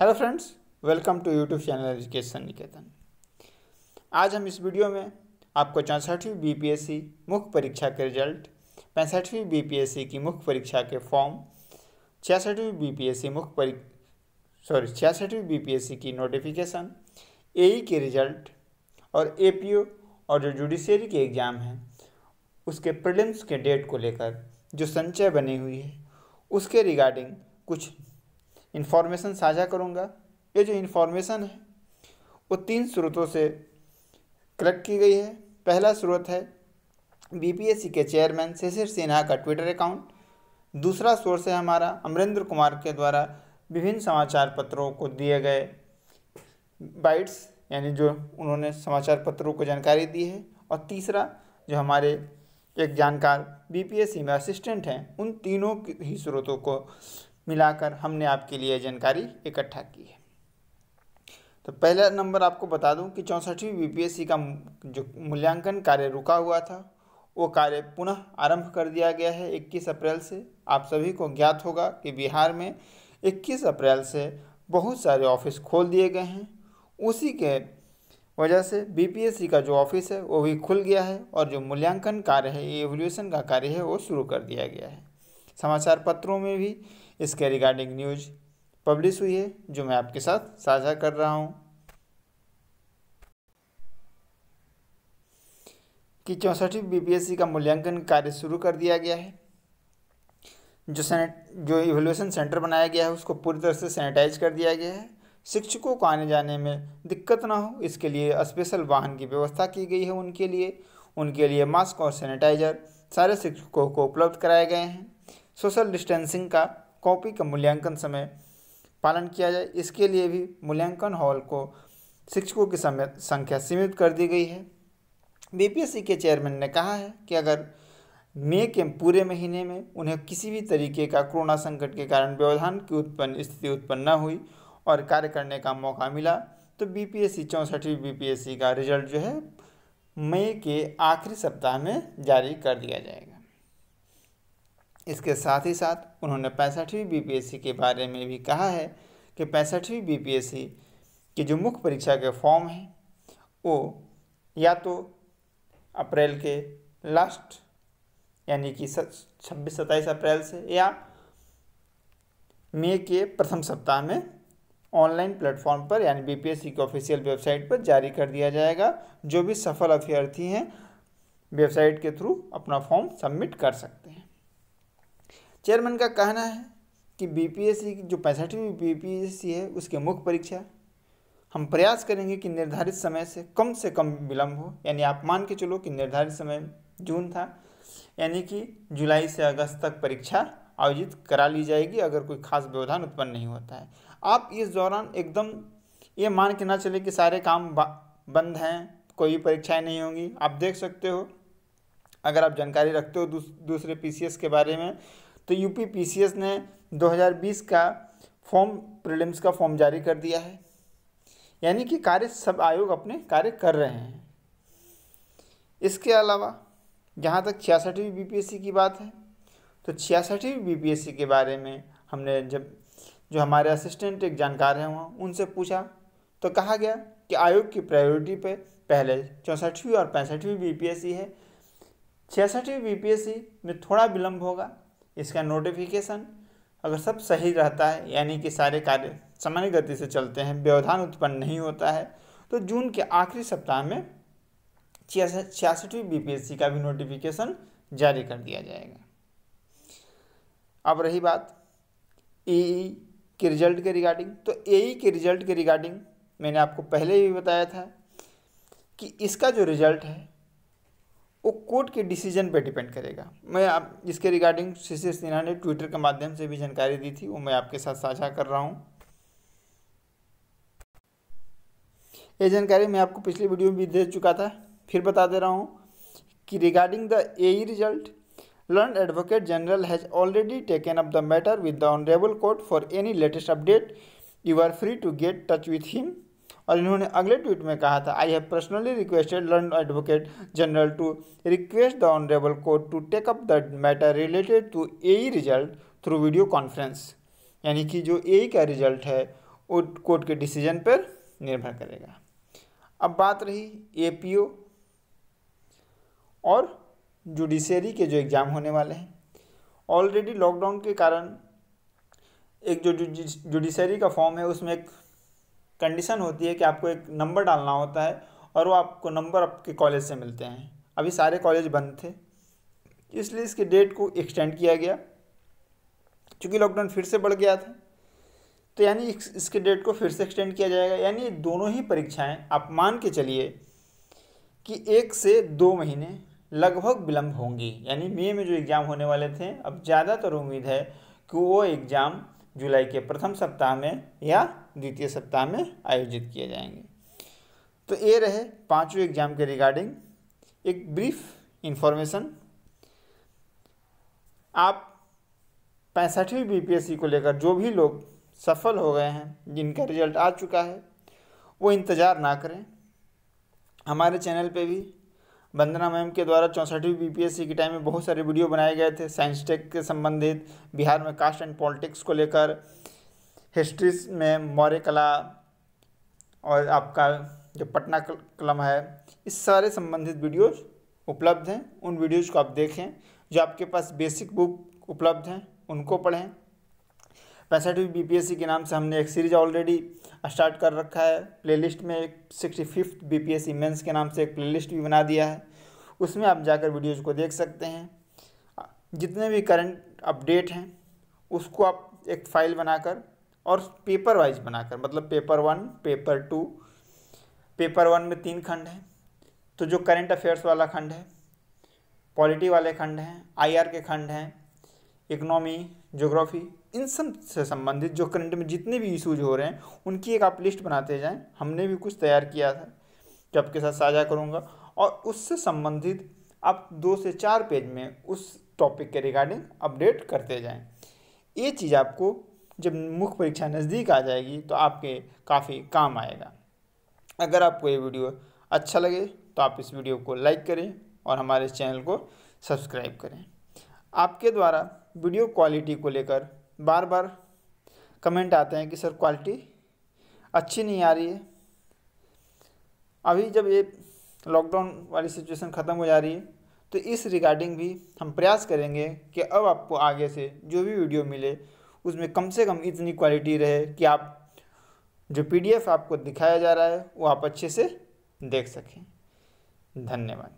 hello friends welcome to YouTube channel education Niketan आज हम इस वीडियो में आपको चौंसठवीं बीपीएससी मुख्य परीक्षा के रिजल्ट पैंसठवीं बीपीएससी की मुख्य परीक्षा के फॉर्म छियासठवीं बीपीएससी मुख्य परी सॉरी छियासठवीं बीपीएससी की नोटिफिकेशन एई e के रिजल्ट और ए और जो जुडिशरी के एग्ज़ाम हैं उसके प्रिलिम्स के डेट को लेकर जो संचय बनी हुई है उसके रिगार्डिंग कुछ इन्फॉर्मेशन साझा करूँगा ये जो इन्फॉर्मेशन है वो तीन स्रोतों से कलेक्ट की गई है पहला स्रोत है बीपीएससी के चेयरमैन शिशिर सिन्हा का ट्विटर अकाउंट दूसरा सोर्स है हमारा अमरेंद्र कुमार के द्वारा विभिन्न समाचार पत्रों को दिए गए बाइट्स यानी जो उन्होंने समाचार पत्रों को जानकारी दी है और तीसरा जो हमारे एक जानकार बीपीएससी में असिस्टेंट हैं उन तीनों ही स्रोतों को मिलाकर हमने आपके लिए जानकारी इकट्ठा की है तो पहला नंबर आपको बता दूं कि चौंसठवीं बीपीएससी का जो मूल्यांकन कार्य रुका हुआ था वो कार्य पुनः आरंभ कर दिया गया है 21 अप्रैल से आप सभी को ज्ञात होगा कि बिहार में 21 अप्रैल से बहुत सारे ऑफिस खोल दिए गए हैं उसी के वजह से बीपीएससी का जो ऑफिस है वो भी खुल गया है और जो मूल्यांकन कार्य है एवोल्यूशन का कार्य है वो शुरू कर दिया गया है समाचार पत्रों में भी इसके रिगार्डिंग न्यूज पब्लिश हुई है जो मैं आपके साथ साझा कर रहा हूँ कि चौंसठवीं बीपीएससी e का मूल्यांकन कार्य शुरू कर दिया गया है जो सैनिट जो इवेल्यूशन सेंटर बनाया गया है उसको पूरी तरह से सैनिटाइज कर दिया गया है शिक्षकों को आने जाने में दिक्कत ना हो इसके लिए स्पेशल वाहन की व्यवस्था की गई है उनके लिए उनके लिए मास्क और सैनिटाइजर सारे शिक्षकों को उपलब्ध कराए गए हैं सोशल डिस्टेंसिंग का कॉपी का मूल्यांकन समय पालन किया जाए इसके लिए भी मूल्यांकन हॉल को शिक्षकों की समय संख्या सीमित कर दी गई है बीपीएससी के चेयरमैन ने कहा है कि अगर मई के पूरे महीने में उन्हें किसी भी तरीके का कोरोना संकट के कारण व्यवधान की उत्पन्न स्थिति उत्पन्न न हुई और कार्य करने का मौका मिला तो बीपीएससी चौंसठवीं सी का रिजल्ट जो है मई के आखिरी सप्ताह में जारी कर दिया जाएगा इसके साथ ही साथ उन्होंने पैंसठवीं बीपीएससी के बारे में भी कहा है कि पैंसठवीं बीपीएससी की जो मुख्य परीक्षा के फॉर्म हैं वो या तो अप्रैल के लास्ट यानी कि छब्बीस सत्ताईस अप्रैल से या मई के प्रथम सप्ताह में ऑनलाइन प्लेटफॉर्म पर यानी बीपीएससी के ऑफिशियल वेबसाइट पर जारी कर दिया जाएगा जो भी सफल अभ्यर्थी हैं वेबसाइट के थ्रू अपना फॉर्म सबमिट कर सकते हैं चेयरमैन का कहना है कि बीपीएससी की जो पैंसठवीं बीपीएससी है उसके मुख्य परीक्षा हम प्रयास करेंगे कि निर्धारित समय से कम से कम विलम्ब हो यानी आप मान के चलो कि निर्धारित समय जून था यानी कि जुलाई से अगस्त तक परीक्षा आयोजित करा ली जाएगी अगर कोई खास व्यवधान उत्पन्न नहीं होता है आप इस दौरान एकदम ये मान के ना चले कि सारे काम बंद हैं कोई परीक्षाएं नहीं होंगी आप देख सकते हो अगर आप जानकारी रखते हो दूस, दूसरे पीसीएस के बारे में तो यूपी पीसीएस ने 2020 का फॉर्म प्रीलिम्स का फॉर्म जारी कर दिया है यानी कि कार्य सब आयोग अपने कार्य कर रहे हैं इसके अलावा जहाँ तक छियासठवीं बीपीएससी की बात है तो छियासठवीं बीपीएससी के बारे में हमने जब जो हमारे असिस्टेंट एक जानकार हैं वहाँ उनसे पूछा तो कहा गया कि आयोग की प्रायोरिटी पे पहले चौंसठवीं और पैंसठवीं बीपीएससी है छियासठवीं बीपीएससी में थोड़ा विलम्ब होगा इसका नोटिफिकेशन अगर सब सही रहता है यानी कि सारे कार्य सामान्य गति से चलते हैं व्यवधान उत्पन्न नहीं होता है तो जून के आखिरी सप्ताह में छियासठवीं बी का भी नोटिफिकेशन जारी कर दिया जाएगा अब रही बात ई e के रिजल्ट तो e के रिगार्डिंग तो ए के रिजल्ट के रिगार्डिंग मैंने आपको पहले भी बताया था कि इसका जो रिजल्ट है वो कोर्ट के डिसीजन पर डिपेंड करेगा मैं आप इसके रिगार्डिंग शिशिर सिन्हा ने ट्विटर के माध्यम से भी जानकारी दी थी वो मैं आपके साथ साझा कर रहा हूँ ये जानकारी मैं आपको पिछली वीडियो में भी दे चुका था फिर बता दे रहा हूँ कि regarding the A e result learned advocate general has already taken up the matter with the honourable court for any latest update you are free to get touch with him और इन्होंने अगले ट्वीट में कहा था I have personally requested learned advocate general to request the honourable court to take up the matter related to A result through video conference यानी कि जो ए e का रिजल्ट है वो कोर्ट के डिसीजन पर निर्भर करेगा अब बात रही ए और जुडिशरी के जो एग्ज़ाम होने वाले हैं ऑलरेडी लॉकडाउन के कारण एक जो जुडिशरी का फॉर्म है उसमें एक कंडीशन होती है कि आपको एक नंबर डालना होता है और वो आपको नंबर आपके कॉलेज से मिलते हैं अभी सारे कॉलेज बंद थे इसलिए इसकी डेट को एक्सटेंड किया गया क्योंकि लॉकडाउन फिर से बढ़ गया था तो यानी इसके डेट को फिर से एक्सटेंड किया जाएगा यानी दोनों ही परीक्षाएं आप मान के चलिए कि एक से दो महीने लगभग विलम्ब होंगी यानी मई में जो एग्ज़ाम होने वाले थे अब ज़्यादातर उम्मीद है कि वो एग्ज़ाम जुलाई के प्रथम सप्ताह में या द्वितीय सप्ताह में आयोजित किए जाएंगे तो ये रहे पांचवें एग्जाम के रिगार्डिंग एक ब्रीफ इन्फॉर्मेशन आप पैंसठवीं बीपीएससी को लेकर जो भी लोग सफल हो गए हैं जिनका रिजल्ट आ चुका है वो इंतज़ार ना करें हमारे चैनल पे भी वंदना मैम के द्वारा चौंसठवीं बीपीएससी के टाइम में बहुत सारे वीडियो बनाए गए थे साइंस टेक के संबंधित बिहार में कास्ट एंड पॉलिटिक्स को लेकर हिस्ट्री में मौर्य कला और आपका जो पटना कलम है इस सारे संबंधित वीडियोज उपलब्ध हैं उन वीडियोज़ को आप देखें जो आपके पास बेसिक बुक उपलब्ध हैं उनको पढ़ें पैंसठवीं बीपीएससी के नाम से हमने एक सीरीज ऑलरेडी स्टार्ट कर रखा है प्लेलिस्ट में एक सिक्सटी फिफ्थ बी पी के नाम से एक प्लेलिस्ट भी बना दिया है उसमें आप जाकर वीडियोज़ को देख सकते हैं जितने भी करंट अपडेट हैं उसको आप एक फाइल बनाकर और पेपर वाइज बनाकर मतलब paper one paper two paper one में तीन खंड हैं तो जो करंट अफेयर्स वाला खंड है पॉलिटी वाले खंड हैं आईआर के खंड हैं इकनॉमी जोग्राफी इन सब से संबंधित जो करंट में जितने भी इशूज हो रहे हैं उनकी एक आप लिस्ट बनाते जाएं हमने भी कुछ तैयार किया था जो आपके साथ साझा करूँगा और उससे संबंधित आप दो से चार पेज में उस टॉपिक के रिगार्डिंग अपडेट करते जाएं ये चीज़ आपको जब मुख्य परीक्षा नज़दीक आ जाएगी तो आपके काफ़ी काम आएगा अगर आपको ये वीडियो अच्छा लगे तो आप इस वीडियो को लाइक करें और हमारे चैनल को सब्सक्राइब करें आपके द्वारा वीडियो क्वालिटी को लेकर बार बार कमेंट आते हैं कि सर क्वालिटी अच्छी नहीं आ रही है अभी जब ये लॉकडाउन वाली सिचुएशन ख़त्म हो जा रही है तो इस रिगार्डिंग भी हम प्रयास करेंगे कि अब आपको आगे से जो भी वीडियो मिले उसमें कम से कम इतनी क्वालिटी रहे कि आप जो पीडीएफ आपको दिखाया जा रहा है वो आप अच्छे से देख सकें धन्यवाद